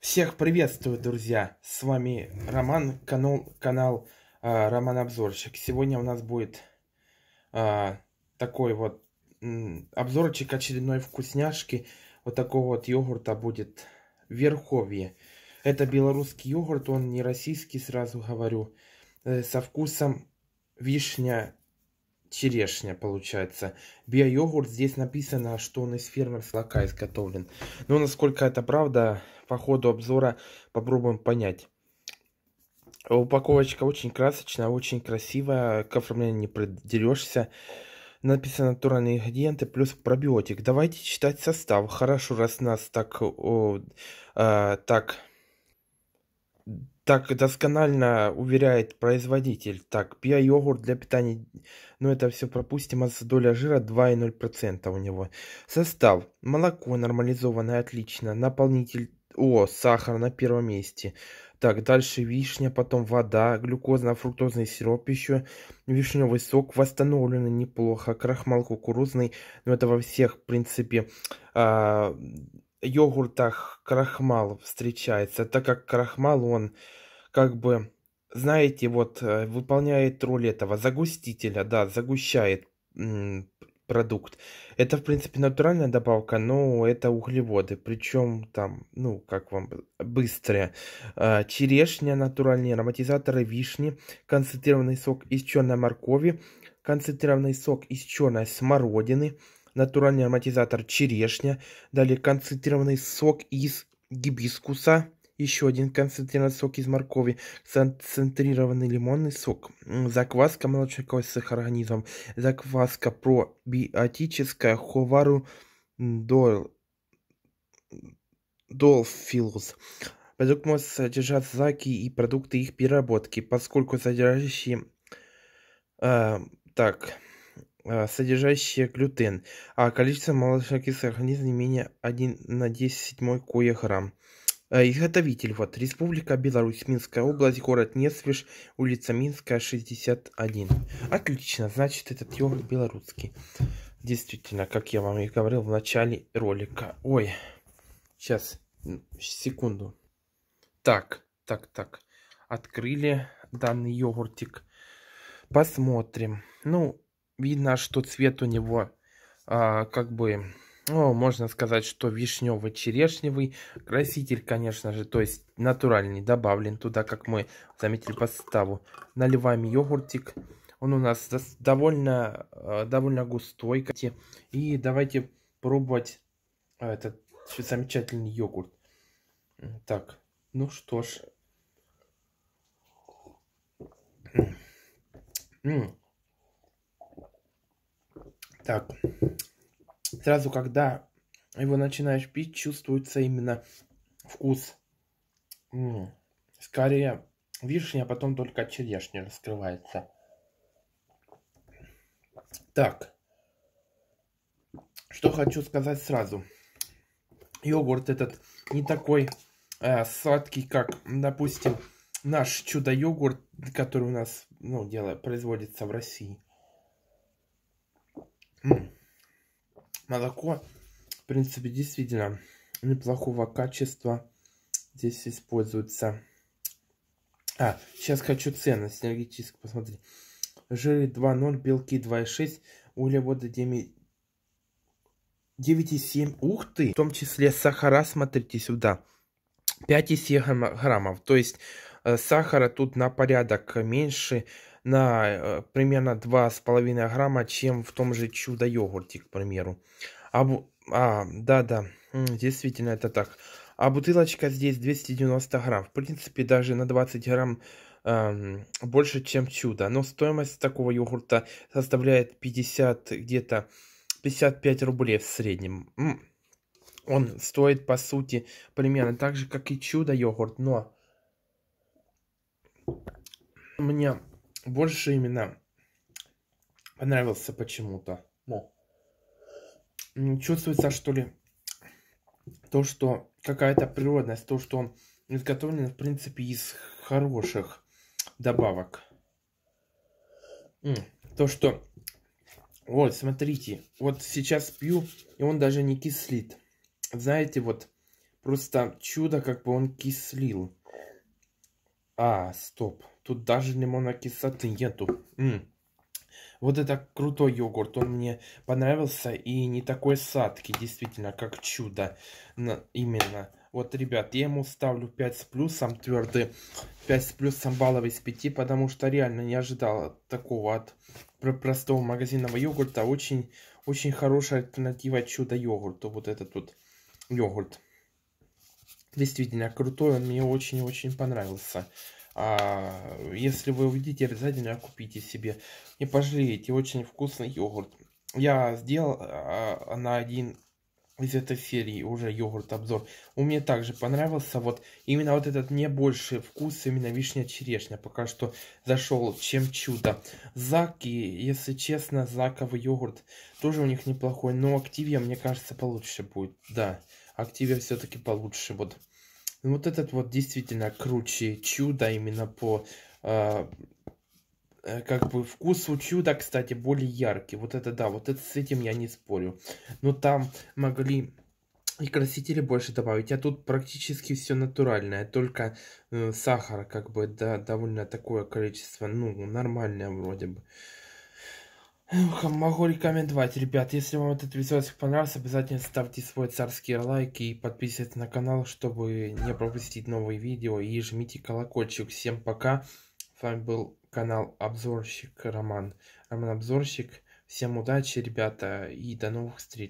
Всех приветствую, друзья! С вами Роман, канал, канал э, Роман Обзорщик. Сегодня у нас будет э, такой вот э, обзорчик очередной вкусняшки. Вот такого вот йогурта будет Верховье. Это белорусский йогурт, он не российский, сразу говорю. Э, со вкусом вишня черешня получается. Био-йогурт, здесь написано, что он из фермерского лака изготовлен. Но насколько это правда, по ходу обзора попробуем понять. Упаковочка очень красочная, очень красивая, к оформлению не придерешься. Написано натуральные ингредиенты плюс пробиотик. Давайте читать состав. Хорошо, раз нас так, о, э, так так досконально уверяет производитель. Так, пиа йогурт для питания, ну это все пропустим, а доля жира 2,0% у него. Состав. Молоко нормализованное, отлично. Наполнитель, о, сахар на первом месте. Так, дальше вишня, потом вода, глюкозно-фруктозный сироп еще, вишневый сок, восстановленный неплохо, крахмал кукурузный, но ну, это во всех, в принципе, а, йогуртах крахмал встречается, так как крахмал, он как бы, знаете, вот э, выполняет роль этого загустителя, да, загущает продукт. Это, в принципе, натуральная добавка, но это углеводы. Причем там, ну, как вам, быстрые. Э, черешня, натуральные ароматизаторы, вишни, концентрированный сок из черной моркови, концентрированный сок из черной смородины – натуральный ароматизатор черешня, далее концентрированный сок из гибискуса, еще один концентрированный сок из моркови, концентрированный лимонный сок, закваска молочной с сахаронизмом, закваска пробиотическая, ховару дойл, долфилус. Продукт может содержать заки и продукты их переработки, поскольку содержащие... Э, так, Э, содержащие глютен, а количество молочнокислых организмов не менее 1 на 10 седьмой коя грамм. Э, изготовитель вот Республика Беларусь, Минская область, город Несвиш, улица Минская, 61. Отлично, значит этот йогурт белорусский. Действительно, как я вам и говорил в начале ролика. Ой, сейчас, секунду. Так, так, так, открыли данный йогуртик. Посмотрим. Ну, видно, что цвет у него а, как бы, ну, можно сказать, что вишнево-черешневый. Краситель, конечно же, то есть натуральный, добавлен туда, как мы заметили по составу. Наливаем йогуртик. Он у нас довольно, а, довольно густой. И давайте пробовать а, этот замечательный йогурт. Так, ну что ж. Так, сразу когда его начинаешь пить, чувствуется именно вкус. М-м. Скорее вишня, а потом только черешня раскрывается. Так, что хочу сказать сразу. Йогурт этот не такой э, сладкий, как, допустим, наш чудо-йогурт, который у нас ну, дело, производится в России. Молоко, в принципе, действительно неплохого качества здесь используется. А, сейчас хочу цены синергетически посмотреть. Жиры 2,0, белки 2,6, углеводы 9,7. Ух ты! В том числе сахара, смотрите сюда. 5,7 граммов. То есть э, сахара тут на порядок меньше на э, примерно 2,5 грамма, чем в том же чудо-йогурте, к примеру. А, а, да, да, действительно это так. А бутылочка здесь 290 грамм. В принципе, даже на 20 грамм эм, больше, чем чудо. Но стоимость такого йогурта составляет 50, где-то 55 рублей в среднем. Он стоит, по сути, примерно так же, как и чудо-йогурт, но... У меня больше именно понравился почему-то. Но ну, чувствуется, что ли, то, что какая-то природность, то, что он изготовлен, в принципе, из хороших добавок. То, что... Вот, смотрите, вот сейчас пью, и он даже не кислит. Знаете, вот просто чудо, как бы он кислил. А, стоп. Тут даже лимонокислоты нету. М -м. Вот это крутой йогурт. Он мне понравился и не такой сладкий, действительно, как чудо. Но именно. Вот, ребят, я ему ставлю 5 с плюсом твердый. 5 с плюсом баллов из 5, потому что реально не ожидал такого от простого магазинного йогурта. Очень, очень хорошая альтернатива чудо-йогурту. Вот этот вот йогурт. Действительно крутой, он мне очень-очень понравился. А, если вы увидите, обязательно купите себе. Не пожалеете, очень вкусный йогурт. Я сделал а, а, на один из этой серии уже йогурт-обзор. Он мне также понравился. Вот именно вот этот мне больше вкус, именно вишня-черешня. Пока что зашел, чем чудо. Заки, если честно, заковый йогурт тоже у них неплохой. Но активия, мне кажется, получше будет, да активе все-таки получше. Вот. Ну, вот этот вот действительно круче чудо именно по а, э, как бы вкусу у чуда, кстати, более яркий. Вот это да, вот это с этим я не спорю. Но там могли и красители больше добавить, а тут практически все натуральное, только э, сахар как бы да, довольно такое количество, ну нормальное вроде бы. Могу рекомендовать, ребят, если вам этот видосик понравился, обязательно ставьте свой царский лайк и подписывайтесь на канал, чтобы не пропустить новые видео и жмите колокольчик. Всем пока, с вами был канал Обзорщик Роман, Роман Обзорщик, всем удачи, ребята, и до новых встреч.